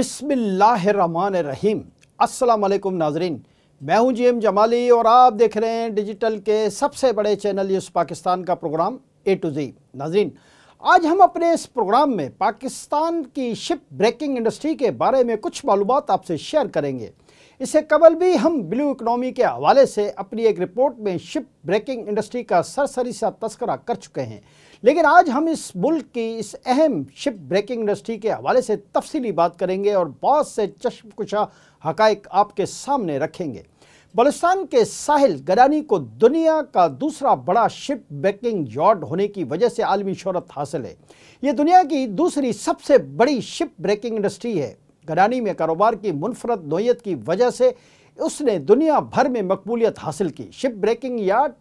बिसमीम असलकुम नाजरीन मैं हूं जी एम जमाली और आप देख रहे हैं डिजिटल के सबसे बड़े चैनल यूस पाकिस्तान का प्रोग्राम ए टू जी नाजरीन आज हम अपने इस प्रोग्राम में पाकिस्तान की शिप ब्रेकिंग इंडस्ट्री के बारे में कुछ मालूम आपसे शेयर करेंगे इससे कबल भी हम ब्लू इकनॉमी के हवाले से अपनी एक रिपोर्ट में शिप ब्रेकिंग इंडस्ट्री का सरसरी सा तस्करा कर चुके हैं लेकिन आज हम इस मुल्क की इस अहम शिप ब्रेकिंग इंडस्ट्री के हवाले से तफसली बात करेंगे और बहुत से चश्मकुशा हकाइक आपके सामने रखेंगे बलुस्तान के साहिल गरानी को दुनिया का दूसरा बड़ा शिप ब्रेकिंग यार्ड होने की वजह से आलमी शहरत हासिल है ये दुनिया की दूसरी सबसे बड़ी शिप ब्रेकिंग इंडस्ट्री है गरानी में कारोबार की मुनफरद नोयत की वजह से उसने दुनिया भर में मकबूलियत हासिल की शिप ब्रेकिंग यार्ड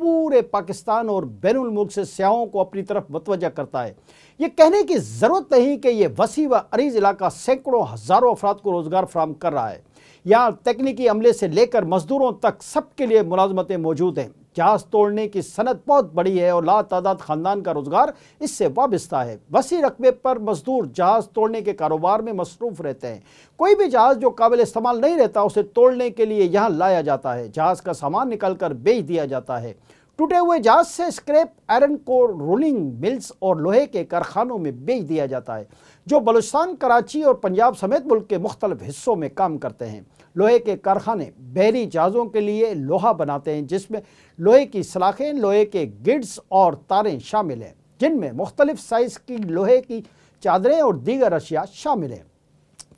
पूरे पाकिस्तान और बैरून मुल्क से सयाहों को अपनी तरफ मतवजह करता है ये कहने की ज़रूरत नहीं कि यह वसी व अरीज इलाका सैकड़ों हज़ारों अफराद को रोज़गार फ्राहम कर रहा है यहाँ तकनीकी अमले से लेकर मज़दूरों तक सबके लिए मुलाजमतें मौजूद हैं जहाज़ तोड़ने की सनत बहुत बड़ी है और ला तादाद खानदान का रोजगार इससे वाबस्ता है वसी रकबे पर मजदूर जहाज तोड़ने के कारोबार में मसरूफ रहते हैं कोई भी जहाज जो काबिल इस्तेमाल नहीं रहता उसे तोड़ने के लिए यहाँ लाया जाता है जहाज का सामान निकल कर बेच दिया जाता है टूटे हुए जहाज से स्क्रैप आयरन को रोलिंग मिल्स और लोहे के कारखानों में बेच दिया जाता है जो बलुचिस्तान कराची और पंजाब समेत मुल्क के मुख्तलिफ हिस्सों में काम करते हैं लोहे के कारखाने बहरी जहाज़ों के लिए लोहा बनाते हैं जिसमें लोहे की सलाखें लोहे के गिड्स और तारें शामिल हैं जिनमें मुख्तलिफ़ साइज़ की लोहे की चादरें और दीगर अशिया शामिल हैं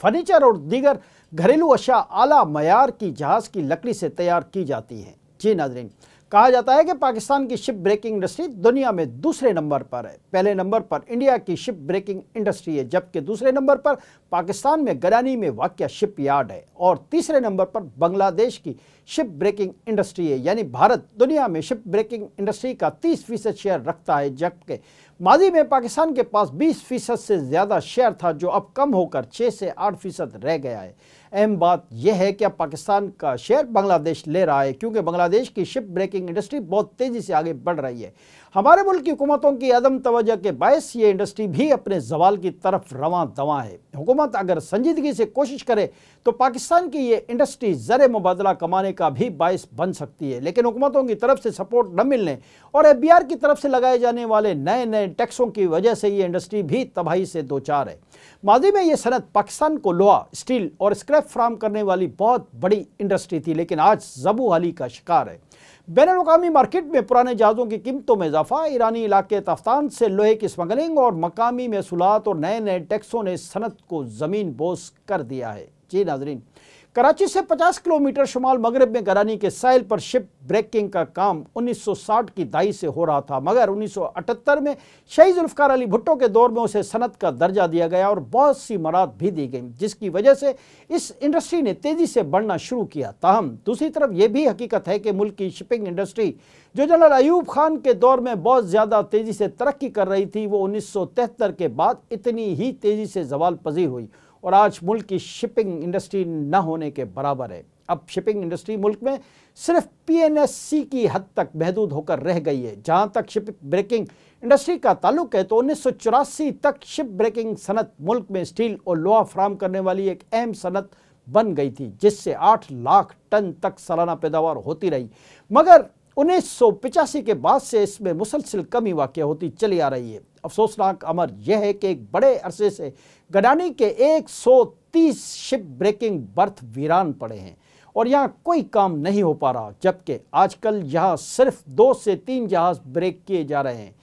फर्नीचर और दीगर घरेलू अशिया आला मैार की जहाज़ की लकड़ी से तैयार की जाती हैं जी नाजरीन कहा जाता है कि पाकिस्तान की शिप ब्रेकिंग इंडस्ट्री दुनिया में दूसरे नंबर पर है पहले नंबर पर इंडिया की शिप ब्रेकिंग इंडस्ट्री है जबकि दूसरे नंबर पर पाकिस्तान में गरानी में वाक्य शिप यार्ड है और तीसरे नंबर पर बांग्लादेश की शिप ब्रेकिंग इंडस्ट्री है यानी भारत दुनिया में शिप ब्रेकिंग इंडस्ट्री का तीस फीसद शेयर रखता है जबकि माजी में पाकिस्तान के पास बीस फीसद से ज़्यादा शेयर था जो अब कम होकर छः से आठ फीसद रह गया है अहम बात यह है कि अब पाकिस्तान का शेयर बांग्लादेश ले रहा है क्योंकि बांग्लादेश की शिप ब्रेकिंग इंडस्ट्री बहुत तेज़ी से आगे बढ़ रही है हमारे मुल्क की हुकूमतों की अदम तोजह के बायस ये इंडस्ट्री भी अपने जवाल की तरफ रवा दवा है हुकूमत अगर संजीदगी से कोशिश करे तो पाकिस्तान की ये इंडस्ट्री ज़र मुबादला कमाने का भी बायस बन सकती है लेकिन हुकूमतों की तरफ से सपोर्ट न मिलने और एफ बी आर की तरफ से लगाए जाने वाले नए नए टैक्सों की वजह से ये इंडस्ट्री भी तबाही से दो चार है माजी में ये सनत पाकिस्तान को लोहा स्टील और स्क्रैप कैफ फ्राहम करने वाली बहुत बड़ी इंडस्ट्री थी लेकिन आज जबू अली का शिकार है बैन अवी मार्केट में पुराने जहाज़ों की कीमतों में इजाफा ईरानी इलाके तफ्तान से लोहे की स्मगलिंग और मकामी महसूलत और नए नए टैक्सों ने सनत को ज़मीन बोस कर दिया है जी नाजरीन कराची से 50 किलोमीटर शुमाल मगरब में गरानी के साइल पर शिप ब्रेकिंग का काम 1960 की दाई से हो रहा था मगर 1978 में शहीद जुल्फकार अली भुट्टो के दौर में उसे सनत का दर्जा दिया गया और बहुत सी मराद भी दी गई जिसकी वजह से इस इंडस्ट्री ने तेज़ी से बढ़ना शुरू किया ताहम दूसरी तरफ यह भी हकीकत है कि मुल्क की शिपिंग इंडस्ट्री जो जनरल अयूब खान के दौर में बहुत ज़्यादा तेज़ी से तरक्की कर रही थी वो उन्नीस के बाद इतनी ही तेज़ी से जवाल पजी हुई और आज मुल्क की शिपिंग इंडस्ट्री न होने के बराबर है अब शिपिंग इंडस्ट्री मुल्क में सिर्फ पीएनएससी की हद तक महदूद होकर रह गई है जहां तक शिप ब्रेकिंग इंडस्ट्री का ताल्लुक है तो उन्नीस तक शिप ब्रेकिंग सनत मुल्क में स्टील और लोहा फ्राहम करने वाली एक अहम सनत बन गई थी जिससे 8 लाख टन तक सालाना पैदावार होती रही मगर उन्नीस के बाद से इसमें मुसलसिल कमी वाक़ होती चली आ रही है अफसोसनाक अमर यह है कि एक बड़े अरसे से गडानी के 130 शिप ब्रेकिंग बर्थ वीरान पड़े हैं और यहाँ कोई काम नहीं हो पा रहा जबकि आजकल यहाँ सिर्फ दो से तीन जहाज़ ब्रेक किए जा रहे हैं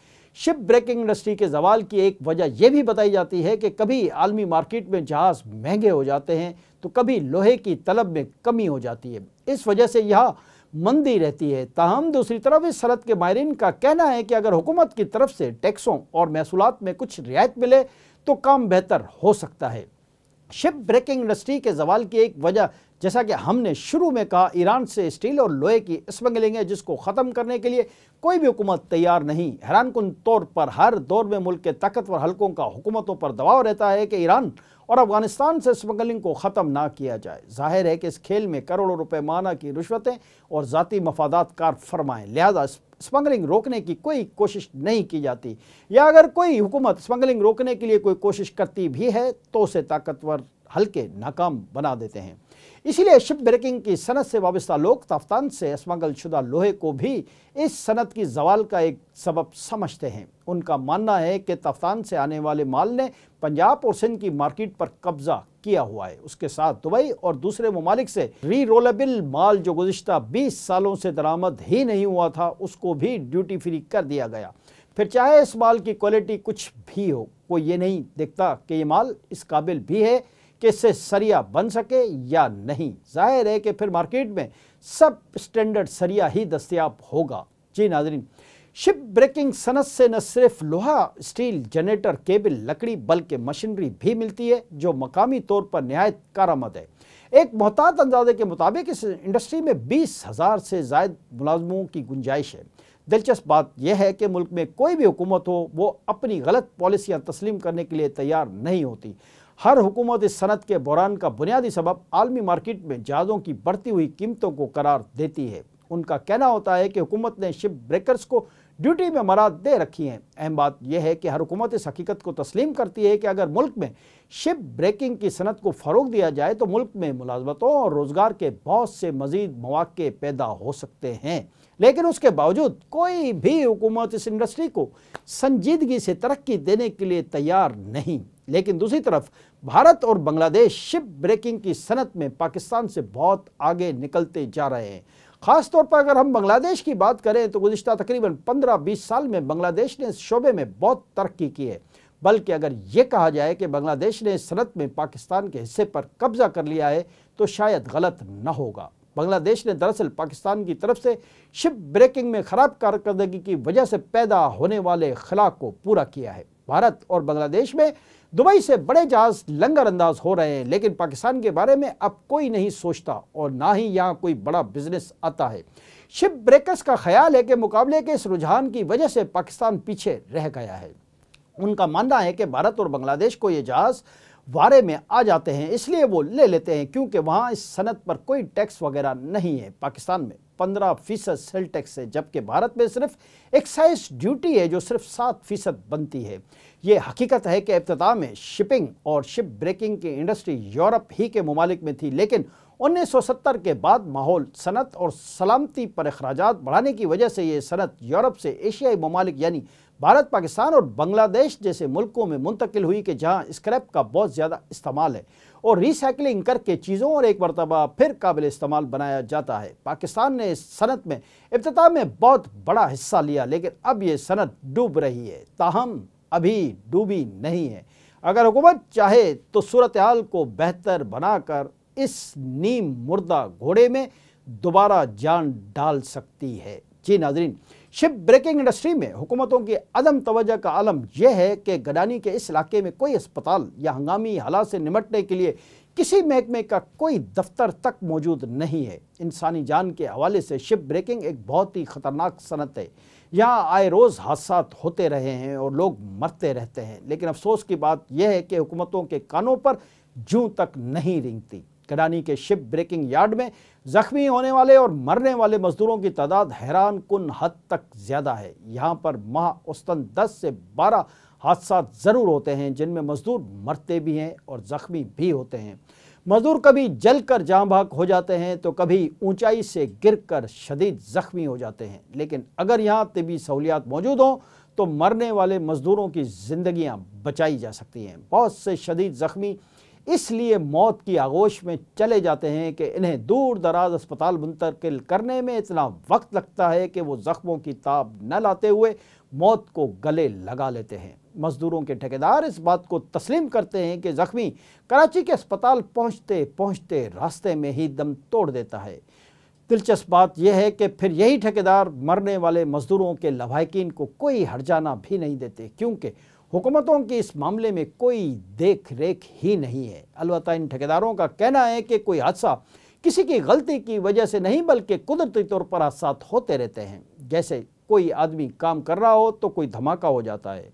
शिप ब्रेकिंग इंडस्ट्री के जवाल की एक वजह यह भी बताई जाती है कि कभी आलमी मार्केट में जहाज़ महंगे हो जाते हैं तो कभी लोहे की तलब में कमी हो जाती है इस वजह से यहाँ मंदी रहती है ताहम दूसरी तरफ इस शरत के माहरीन का कहना है कि अगर हुकूमत की तरफ से टैक्सों और महसूलत में कुछ रियायत मिले तो काम बेहतर हो सकता है शिप ब्रेकिंग इंडस्ट्री के जवाल की एक वजह जैसा कि हमने शुरू में कहा ईरान से स्टील और लोहे की स्मगलिंग है जिसको ख़त्म करने के लिए कोई भी हुकूमत तैयार नहीं कन तौर पर हर दौर में मुल्क के ताकतवर हलकों का हुकूमतों पर दबाव रहता है कि ईरान और अफगानिस्तान से स्मगलिंग को ख़त्म ना किया जाए जाहिर है कि इस खेल में करोड़ों रुपए माना की रिश्वतें और ज़ाती मफादात कार फरमाएँ लिहाजा स्मगलिंग रोकने की कोई कोशिश नहीं की जाती या अगर कोई हुकूमत स्मगलिंग रोकने के लिए कोई कोशिश करती भी है तो उसे ताकतवर हल्के नाकाम बना देते हैं इसीलिए शिप ब्रेकिंग की सनत से वाबस्ता लोग ताफ्तान से स्मगल शुदा लोहे को भी इस सनत की जवाल का एक सबब समझते हैं उनका मानना है कि ताफ्तान से आने वाले माल ने पंजाब और सिंध की मार्केट पर कब्जा किया हुआ है उसके साथ दुबई और दूसरे ममालिक से री रोलेबल माल जो गुजशत बीस सालों से दरामद ही नहीं हुआ था उसको भी ड्यूटी फ्री कर दिया गया फिर चाहे इस माल की क्वालिटी कुछ भी हो कोई ये नहीं देखता कि ये माल इस काबिल भी है कि इससे सरिया बन सके या नहीं जाहिर है कि फिर मार्केट में सब स्टैंडर्ड सरिया ही दस्तियाब होगा जी नाजरीन शिप ब्रेकिंग सनत से न सिर्फ लोहा स्टील जनरेटर केबल लकड़ी बल्कि मशीनरी भी मिलती है जो मकामी तौर पर नहायत कारामद है एक मोहतात अंदाजे के मुताबिक इस इंडस्ट्री में बीस हज़ार से जायद मुलाजमों की गुंजाइश है दिलचस्प बात यह है कि मुल्क में कोई भी हुकूमत हो वो अपनी गलत पॉलिसियाँ तस्लीम करने के लिए तैयार नहीं होती हर हुकूमत इस सनत के बुरान का बुनियादी सबब आलमी मार्केट में जहाज़ों की बढ़ती हुई कीमतों को करार देती है उनका कहना होता है कि हुकूमत ने शिप ब्रेकर्स को ड्यूटी में मराद दे रखी हैं अहम बात यह है कि हर हुकूमत इस हकीकत को तस्लीम करती है कि अगर मुल्क में शिप ब्रेकिंग की सनत को फ़रोग दिया जाए तो मुल्क में मुलाजमतों और रोज़गार के बहुत से मज़ीद मौाक़े पैदा हो सकते हैं लेकिन उसके बावजूद कोई भी हुकूमत इस इंडस्ट्री को संजीदगी से तरक्की देने के लिए तैयार नहीं लेकिन दूसरी तरफ भारत और बांग्लादेश शिप ब्रेकिंग की सनत में पाकिस्तान से बहुत आगे निकलते जा रहे हैं खास तौर पर अगर हम बांग्लादेश की बात करें तो गुजशत तकरीबन 15-20 साल में बांग्लादेश ने इस शोबे में बहुत तरक्की की है बल्कि अगर ये कहा जाए कि बांग्लादेश ने सनत में पाकिस्तान के हिस्से पर कब्जा कर लिया है तो शायद गलत न होगा बांग्लादेश ने दरअसल पाकिस्तान की तरफ से शिप ब्रेकिंग में ख़राब कारकर्दगी की वजह से पैदा होने वाले खला को पूरा किया है भारत और बांग्लादेश में दुबई से बड़े जहाज लंगर अंदाज हो रहे हैं लेकिन पाकिस्तान के बारे में अब कोई नहीं सोचता और ना ही यहाँ कोई बड़ा बिजनेस आता है शिप ब्रेकर्स का ख्याल है कि मुकाबले के इस रुझान की वजह से पाकिस्तान पीछे रह गया है उनका मानना है कि भारत और बांग्लादेश को ये जहाज़ वारे में आ जाते हैं इसलिए वो ले लेते हैं क्योंकि वहाँ इस सनत पर कोई टैक्स वगैरह नहीं है पाकिस्तान में पंद्रह फीसद सेल टैक्स है जबकि भारत में सिर्फ एक्साइज ड्यूटी है जो सिर्फ सात फीसद बनती है ये हकीकत है कि इब्तदा में शिपिंग और शिप ब्रेकिंग की इंडस्ट्री यूरोप ही के ममालिक में थी लेकिन 1970 के बाद माहौल सनत और सलामती पर अखराज बढ़ाने की वजह से ये सनत यूरोप से एशियाई ममालिक यानी भारत पाकिस्तान और बांग्लादेश जैसे मुल्कों में मुंतकिल हुई कि जहाँ स्क्रैप का बहुत ज़्यादा इस्तेमाल है और रिसाइकलिंग करके चीज़ों और एक मरतबा फिर काबिल इस्तेमाल बनाया जाता है पाकिस्तान ने इस सनत में इब्तः में बहुत बड़ा हिस्सा लिया लेकिन अब ये सनत डूब रही है ताहम अभी डूबी नहीं है अगर हुकूमत चाहे तो सूरत हाल को बेहतर बनाकर इस नीम मुर्दा घोड़े में दोबारा जान डाल सकती है जी नाजरीन शिप ब्रेकिंग इंडस्ट्री में हुकूमतों की अदम तोजह का आलम यह है कि गडानी के इस इलाके में कोई अस्पताल या हंगामी हालात से निमटने के लिए किसी महकमे का कोई दफ्तर तक मौजूद नहीं है इंसानी जान के हवाले से शिप ब्रेकिंग एक बहुत ही ख़तरनाक सनत है यहाँ आए रोज़ हादसा होते रहे हैं और लोग मरते रहते हैं लेकिन अफसोस की बात यह है कि हुकूमतों के कानों पर जू तक नहीं रिंगती कडानी के शिप ब्रेकिंग यार्ड में जख्मी होने वाले और मरने वाले मजदूरों की तादाद हैरान कन हद तक ज़्यादा है यहाँ पर माह उसन 10 से 12 हादसा ज़रूर होते हैं जिनमें मजदूर मरते भी हैं और ज़ख्मी भी होते हैं मजदूर कभी जल कर जहाँ भाग हो जाते हैं तो कभी ऊंचाई से गिर कर शदीद ज़ख्मी हो जाते हैं लेकिन अगर यहाँ तबी सहूलियात मौजूद हों तो मरने वाले मजदूरों की ज़िंदगियाँ बचाई जा सकती हैं बहुत से शदीद ज़ख्मी इसलिए मौत की आगोश में चले जाते हैं कि इन्हें दूर दराज अस्पताल मुंतकिल करने में इतना वक्त लगता है कि वो ज़ख्मों की ताब न लाते हुए मौत को गले लगा लेते हैं मज़दूरों के ठेकेदार इस बात को तस्लीम करते हैं कि ज़ख्मी कराची के अस्पताल पहुँचते पहुँचते रास्ते में ही दम तोड़ देता है दिलचस्प बात यह है कि फिर यही ठेकेदार मरने वाले मज़दूरों के लवाकिन को कोई हर्जाना भी नहीं देते क्योंकि हुकूमतों की इस मामले में कोई देख रेख ही नहीं है अलबत् इन ठेकेदारों का कहना है कि कोई हादसा किसी की गलती की वजह से नहीं बल्कि कुदरती तौर पर हादसा होते रहते हैं जैसे कोई आदमी काम कर रहा हो तो कोई धमाका हो जाता है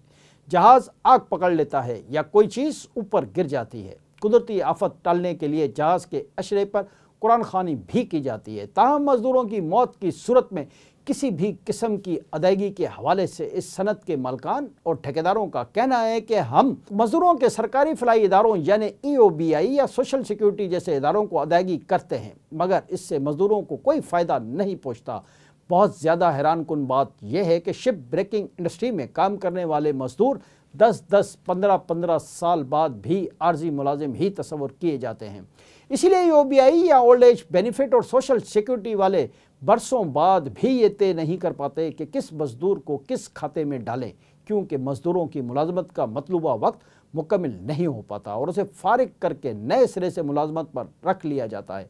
जहाज़ आग पकड़ लेता है या कोई चीज़ ऊपर गिर जाती है कुदरती आफत टालने के लिए जहाज़ के अशरे पर कुरान खानी भी की जाती है ताहम मज़दूरों की मौत की सूरत में किसी भी किस्म की अदायगी के हवाले से इस सनत के मालकान और ठेकेदारों का कहना है कि हम मजदूरों के सरकारी फलाई इदारों यानी ई ओ बी आई या सोशल सिक्योरिटी जैसे इदारों को अदायगी करते हैं मगर इससे मजदूरों को कोई फ़ायदा नहीं पहुँचता बहुत ज़्यादा हैरान कन बात यह है कि शिप ब्रेकिंग इंडस्ट्री में काम करने वाले मजदूर दस दस पंद्रह पंद्रह साल बाद भी आर्जी मुलाजिम ही तस्वर किए जाते हैं इसीलिए ओ बी आई या ओल्ड एज बेनिफिट और सोशल सिक्योरिटी वाले बरसों बाद भी ये तय नहीं कर पाते कि किस मज़दूर को किस खाते में डालें क्योंकि मज़दूरों की मुलाजमत का मतलूबा वक्त मुकम्मल नहीं हो पाता और उसे फारग करके नए सिरे से मुलाजमत पर रख लिया जाता है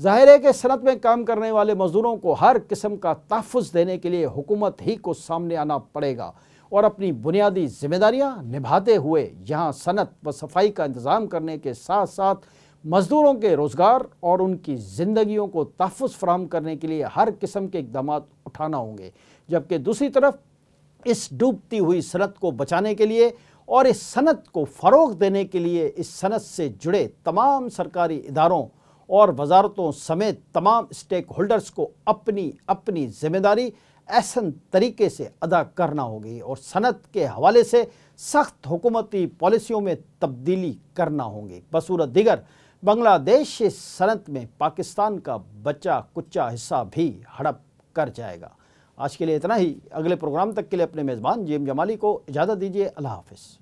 जाहिर है कि सनत में काम करने वाले मज़दूरों को हर किस्म का तहफ़ देने के लिए हुकूमत ही को सामने आना पड़ेगा और अपनी बुनियादी जिम्मेदारियां निभाते हुए यहाँ सनत व सफाई का इंतज़ाम करने के साथ साथ मज़दूरों के रोज़गार और उनकी ज़िंदगियों को तहफ़ फ्राहम करने के लिए हर किस्म के इकदाम उठाना होंगे जबकि दूसरी तरफ इस डूबती हुई सनत को बचाने के लिए और इस सनत को फ़रोग देने के लिए इस सनत से जुड़े तमाम सरकारी इदारों और वजारतों समेत तमाम स्टेक होल्डर्स को अपनी अपनी जिम्मेदारी ऐसन तरीके से अदा करना होगी और सनत के हवाले से सख्त हुकूमती पॉलिसियों में तब्दीली करना होगी बसूरत दिगर बांग्लादेश सनत में पाकिस्तान का बच्चा कुच्चा हिस्सा भी हड़प कर जाएगा आज के लिए इतना ही अगले प्रोग्राम तक के लिए अपने मेज़बान जेम जमाली को इजाज़त दीजिए अल्लाह हाफिज़